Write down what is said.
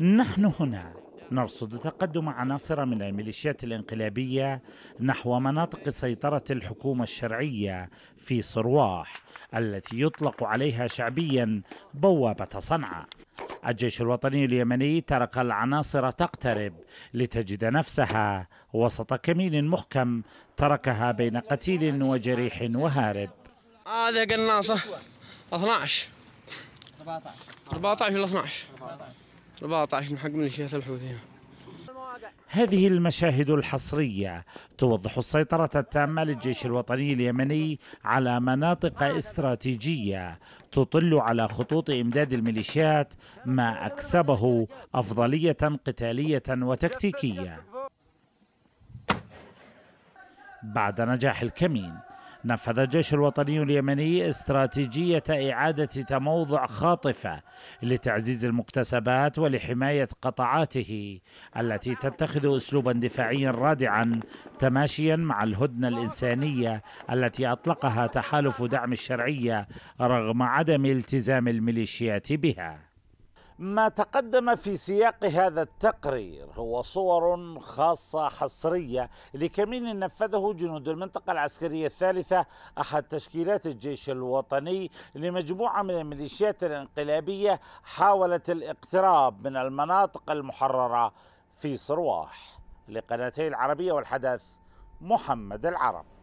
نحن هنا نرصد تقدم عناصر من الميليشيات الانقلابية نحو مناطق سيطرة الحكومة الشرعية في صرواح التي يطلق عليها شعبيا بوابة صنعاء الجيش الوطني اليمني ترك العناصر تقترب لتجد نفسها وسط كمين محكم تركها بين قتيل وجريح وهارب هذا قناصة 12 14 14 ولا 12 14 من حجم ميليشيات الحوثية هذه المشاهد الحصرية توضح السيطرة التامة للجيش الوطني اليمني على مناطق استراتيجية تطل على خطوط إمداد الميليشيات ما أكسبه أفضلية قتالية وتكتيكية بعد نجاح الكمين نفذ الجيش الوطني اليمني استراتيجية إعادة تموضع خاطفة لتعزيز المكتسبات ولحماية قطعاته التي تتخذ أسلوبا دفاعيا رادعا تماشيا مع الهدنة الإنسانية التي أطلقها تحالف دعم الشرعية رغم عدم التزام الميليشيات بها ما تقدم في سياق هذا التقرير هو صور خاصة حصرية لكمين نفذه جنود المنطقة العسكرية الثالثة أحد تشكيلات الجيش الوطني لمجموعة من الميليشيات الانقلابية حاولت الاقتراب من المناطق المحررة في صرواح لقناتي العربية والحدث محمد العرب